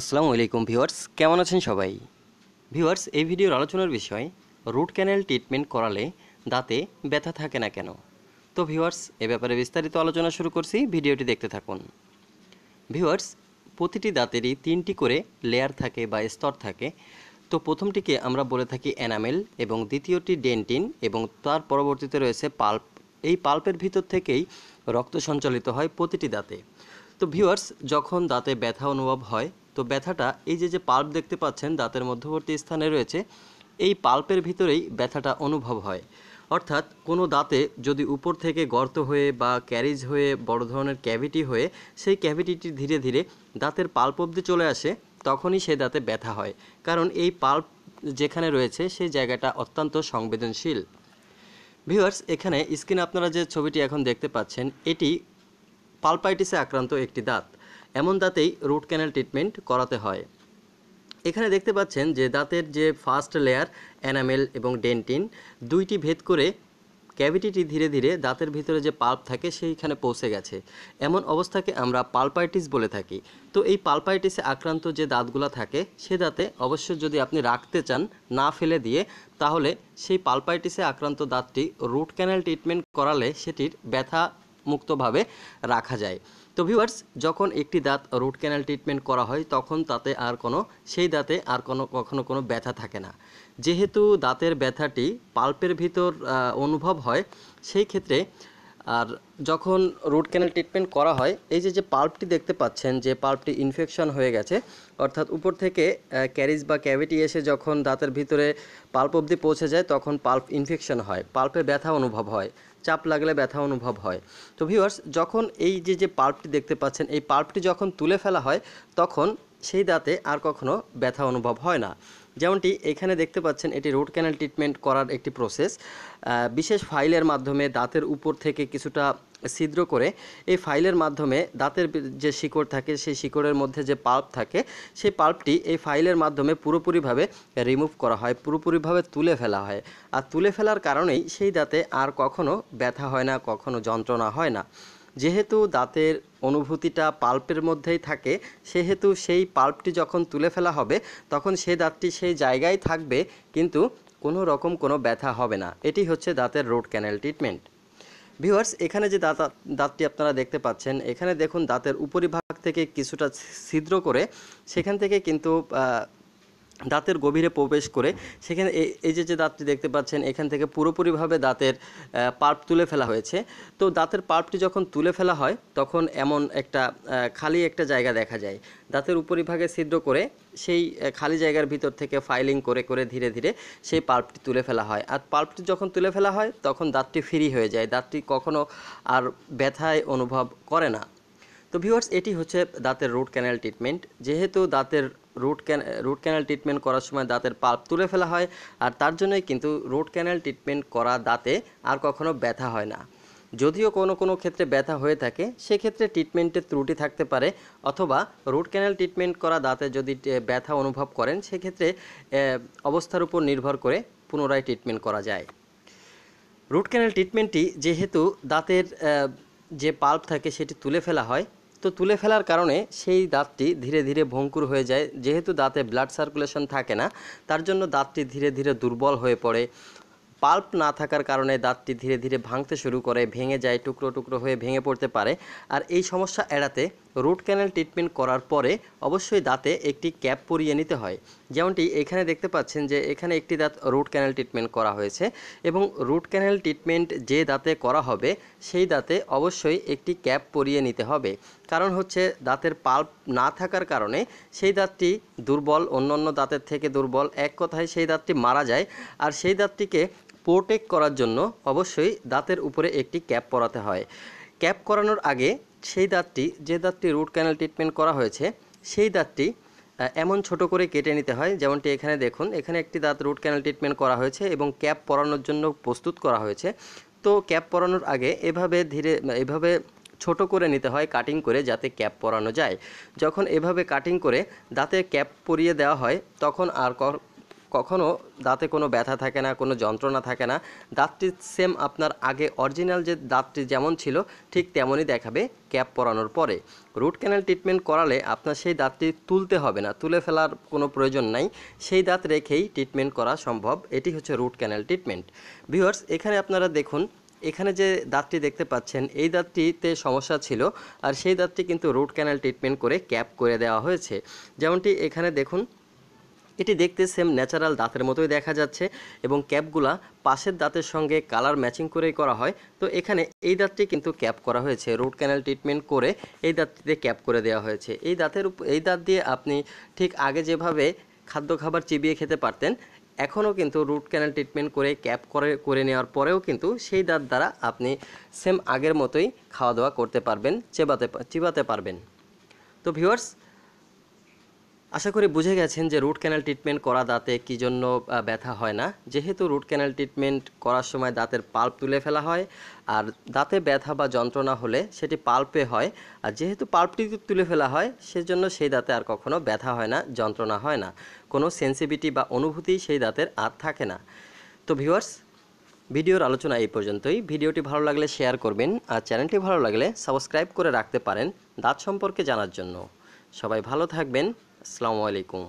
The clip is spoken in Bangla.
আসসালামু আলাইকুম ভিউয়ার্স কেমন আছেন সবাই ভিউয়ার্স এই ভিডিওর আলোচনার বিষয় রুট ক্যানেল ট্রিটমেন্ট করালে দাঁতে ব্যথা থাকে না কেন তো ভিউয়ার্স এ ব্যাপারে বিস্তারিত আলোচনা শুরু করছি ভিডিওটি দেখতে থাকুন ভিউয়ার্স প্রতিটি দাঁতেরই তিনটি করে লেয়ার থাকে বা স্তর থাকে তো প্রথমটিকে আমরা বলে থাকি এনামেল এবং দ্বিতীয়টি ডেন্টিন এবং তার পরবর্তীতে রয়েছে পাল্প এই পাল্পের ভিতর থেকেই রক্ত সঞ্চালিত হয় প্রতিটি দাঁতে তো ভিউয়ার্স যখন দাঁতে ব্যথা অনুভব হয় তো ব্যথাটা এই যে যে পাল্প দেখতে পাচ্ছেন দাঁতের মধ্যবর্তী স্থানে রয়েছে এই পাল্পের ভিতরেই ব্যথাটা অনুভব হয় অর্থাৎ কোনো দাঁতে যদি উপর থেকে গর্ত হয়ে বা ক্যারিজ হয়ে বড় ধরনের ক্যাভিটি হয়ে সেই ক্যাভিটিটি ধীরে ধীরে দাঁতের পাল্প অবধি চলে আসে তখনই সেই দাঁতে ব্যথা হয় কারণ এই পাল্প যেখানে রয়েছে সেই জায়গাটা অত্যন্ত সংবেদনশীল ভিউয়ার্স এখানে স্ক্রিনে আপনারা যে ছবিটি এখন দেখতে পাচ্ছেন এটি পালপাইটিসে আক্রান্ত একটি দাঁত এমন দাঁতেই রুট ক্যানেল ট্রিটমেন্ট করাতে হয় এখানে দেখতে পাচ্ছেন যে দাঁতের যে ফার্স্ট লেয়ার অ্যানামেল এবং ডেন্টিন দুইটি ভেদ করে ক্যাভিটিটি ধীরে ধীরে দাঁতের ভিতরে যে পাল্প থাকে সেইখানে পৌঁছে গেছে এমন অবস্থাকে আমরা পালপাইটিস বলে থাকি তো এই পালপাইটিসে আক্রান্ত যে দাঁতগুলো থাকে সে দাঁতে অবশ্য যদি আপনি রাখতে চান না ফেলে দিয়ে তাহলে সেই পালপাইটিসে আক্রান্ত দাঁতটি রুট ক্যানেল ট্রিটমেন্ট করালে সেটির ব্যথা মুক্তভাবে রাখা যায় তো ভিউয়ার্স যখন একটি দাঁত রুট ক্যানাল ট্রিটমেন্ট করা হয় তখন তাতে আর কোনো সেই দাঁতে আর কোনো কখনো কোনো ব্যথা থাকে না যেহেতু দাঁতের ব্যথাটি পাল্পের ভিতর অনুভব হয় সেই ক্ষেত্রে আর যখন রুট ক্যানেল ট্রিটমেন্ট করা হয় এই যে যে পাল্পটি দেখতে পাচ্ছেন যে পাল্পটি ইনফেকশন হয়ে গেছে অর্থাৎ উপর থেকে ক্যারিজ বা ক্যাভিটি এসে যখন দাঁতের ভিতরে পাল্প অবধি পৌঁছে যায় তখন পাল্প ইনফেকশন হয় পাল্পে ব্যথা অনুভব হয় চাপ লাগলে ব্যথা অনুভব হয় তো ভিউয়ার্স যখন এই যে যে পাল্পটি দেখতে পাচ্ছেন এই পাল্পটি যখন তুলে ফেলা হয় তখন সেই দাঁতে আর কখনো ব্যথা অনুভব হয় না যেমনটি এখানে দেখতে পাচ্ছেন এটি রুট ক্যানেল ট্রিটমেন্ট করার একটি প্রসেস বিশেষ ফাইলের মাধ্যমে দাঁতের উপর থেকে কিছুটা ছিদ্র করে এই ফাইলের মাধ্যমে দাঁতের যে শিকড় থাকে সেই শিকড়ের মধ্যে যে পাল্প থাকে সেই পাল্পটি এই ফাইলের মাধ্যমে পুরোপুরিভাবে রিমুভ করা হয় পুরোপুরিভাবে তুলে ফেলা হয় আর তুলে ফেলার কারণেই সেই দাঁতে আর কখনো ব্যথা হয় না কখনো যন্ত্রণা হয় না যেহেতু দাঁতের অনুভূতিটা পাল্পের মধ্যেই থাকে সেহেতু সেই পাল্পটি যখন তুলে ফেলা হবে তখন সে দাঁতটি সেই জায়গায় থাকবে কিন্তু কোনো রকম কোনো ব্যথা হবে না এটি হচ্ছে দাঁতের রোড ক্যানেল ট্রিটমেন্ট ভিউয়ার্স এখানে যে দাঁত দাঁতটি আপনারা দেখতে পাচ্ছেন এখানে দেখুন দাঁতের উপরিভাগ থেকে কিছুটা ছিদ্র করে সেখান থেকে কিন্তু দাঁতের গভীরে প্রবেশ করে সেখানে এই যে যে দাঁতটি দেখতে পাচ্ছেন এখান থেকে পুরোপুরিভাবে দাঁতের পার্প তুলে ফেলা হয়েছে তো দাঁতের পার্পটি যখন তুলে ফেলা হয় তখন এমন একটা খালি একটা জায়গা দেখা যায় দাঁতের উপরিভাগে ছিদ্র করে সেই খালি জায়গার ভিতর থেকে ফাইলিং করে করে ধীরে ধীরে সেই পার্পটি তুলে ফেলা হয় আর পার্পটি যখন তুলে ফেলা হয় তখন দাঁতটি ফ্রি হয়ে যায় দাঁতটি কখনো আর ব্যথায় অনুভব করে না তো ভিউয়ার্স এটি হচ্ছে দাঁতের রুট ক্যানাল ট্রিটমেন্ট যেহেতু দাঁতের root can root canal treatment করার সময় দাঁতের পাল্প তুলে ফেলা হয় আর তার জন্যই কিন্তু রুট ক্যানাল ট্রিটমেন্ট করা দাঁতে আর কখনো ব্যথা হয় না যদিও কোনো কোনো ক্ষেত্রে ব্যথা হয়ে থাকে সেক্ষেত্রে ট্রিটমেন্টের ত্রুটি থাকতে পারে অথবা রুট ক্যানাল ট্রিটমেন্ট করা দাঁতে যদি ব্যথা অনুভব করেন সেক্ষেত্রে অবস্থার উপর নির্ভর করে পুনরায় ট্রিটমেন্ট করা যায় রুট ক্যানাল ট্রিটমেন্টটি যেহেতু দাঁতের যে পাল্প থাকে সেটি তুলে ফেলা হয় তো তুলে ফেলার কারণে সেই দাঁতটি ধীরে ধীরে ভঙ্কুর হয়ে যায় যেহেতু দাঁতে ব্লাড সার্কুলেশন থাকে না তার জন্য দাঁতটি ধীরে ধীরে দুর্বল হয়ে পড়ে পাল্প না থাকার কারণে দাঁতটি ধীরে ধীরে ভাঙতে শুরু করে ভেঙে যায় টুকরো টুকরো হয়ে ভেঙে পড়তে পারে আর এই সমস্যা এড়াতে রুট ক্যানেল ট্রিটমেন্ট করার পরে অবশ্যই দাঁতে একটি ক্যাপ পরিয়ে নিতে হয় যেমনটি এখানে দেখতে পাচ্ছেন যে এখানে একটি দাঁত রুট ক্যানেল ট্রিটমেন্ট করা হয়েছে এবং রুট ক্যানেল ট্রিটমেন্ট যে দাঁতে করা হবে সেই দাঁতে অবশ্যই একটি ক্যাপ পরিয়ে নিতে হবে কারণ হচ্ছে দাঁতের পাল্প না থাকার কারণে সেই দাঁতটি দুর্বল অন্যান্য দাঁতের থেকে দুর্বল এক কথায় সেই দাঁতটি মারা যায় আর সেই দাঁতটিকে প্রোটেক্ট করার জন্য অবশ্যই দাঁতের উপরে একটি ক্যাপ পরাতে হয় ক্যাপ করানোর আগে সেই দাঁতটি যে দাঁতটি রুট ক্যানাল ট্রিটমেন্ট করা হয়েছে সেই দাঁতটি এমন ছোট করে কেটে নিতে হয় যেমনটি এখানে দেখুন এখানে একটি দাঁত রুট ক্যানাল ট্রিটমেন্ট করা হয়েছে এবং ক্যাপ পরানোর জন্য প্রস্তুত করা হয়েছে তো ক্যাপ পরানোর আগে এভাবে ধীরে এভাবে ছোট করে নিতে হয় কাটিং করে যাতে ক্যাপ পরানো যায় যখন এভাবে কাটিং করে দাঁতে ক্যাপ পরিয়ে দেওয়া হয় তখন আর কখনও দাঁতে কোনো ব্যথা থাকে না কোনো যন্ত্রণা থাকে না দাঁতটি সেম আপনার আগে অরিজিনাল যে দাঁতটি যেমন ছিল ঠিক তেমনই দেখাবে ক্যাপ পরানোর পরে রুট ক্যানেল ট্রিটমেন্ট করালে আপনার সেই দাঁতটি তুলতে হবে না তুলে ফেলার কোনো প্রয়োজন নাই সেই দাঁত রেখেই ট্রিটমেন্ট করা সম্ভব এটি হচ্ছে রুট ক্যানেল ট্রিটমেন্ট ভিউয়ার্স এখানে আপনারা দেখুন এখানে যে দাঁতটি দেখতে পাচ্ছেন এই দাঁতটিতে সমস্যা ছিল আর সেই দাঁতটি কিন্তু রুট ক্যানেল ট্রিটমেন্ট করে ক্যাপ করে দেওয়া হয়েছে যেমনটি এখানে দেখুন এটি দেখতে সেম ন্যাচারাল দাঁতের মতোই দেখা যাচ্ছে এবং ক্যাপগুলা পাশের দাঁতের সঙ্গে কালার ম্যাচিং করেই করা হয় তো এখানে এই দাঁতটি কিন্তু ক্যাপ করা হয়েছে রুট ক্যানেল ট্রিটমেন্ট করে এই দাঁতটিতে ক্যাপ করে দেওয়া হয়েছে এই দাঁতের এই দাঁত দিয়ে আপনি ঠিক আগে যেভাবে খাদ্য খাবার চিবিয়ে খেতে পারতেন এখনও কিন্তু রুট ক্যানেল ট্রিটমেন্ট করে ক্যাপ করে করে নেওয়ার পরেও কিন্তু সেই দাঁত দ্বারা আপনি সেম আগের মতোই খাওয়া দাওয়া করতে পারবেন চেবাতে চিবাতে পারবেন তো ভিউয়ার্স আশা করি বুঝে গেছেন যে রুট ক্যানাল ট্রিটমেন্ট করা দাঁতে কী জন্য ব্যথা হয় না যেহেতু রুট ক্যানাল ট্রিটমেন্ট করার সময় দাঁতের পাল্প তুলে ফেলা হয় আর দাঁতে ব্যথা বা যন্ত্রণা হলে সেটি পাল্পে হয় আর যেহেতু পাল্পটি তুলে ফেলা হয় সেজন্য সেই দাঁতে আর কখনো ব্যথা হয় না যন্ত্রণা হয় না কোনো সেন্সিভিটি বা অনুভূতি সেই দাঁতের আর থাকে না তো ভিউয়ার্স ভিডিওর আলোচনা এই পর্যন্তই ভিডিওটি ভালো লাগলে শেয়ার করবেন আর চ্যানেলটি ভালো লাগলে সাবস্ক্রাইব করে রাখতে পারেন দাঁত সম্পর্কে জানার জন্য সবাই ভালো থাকবেন আসসালামু আলাইকুম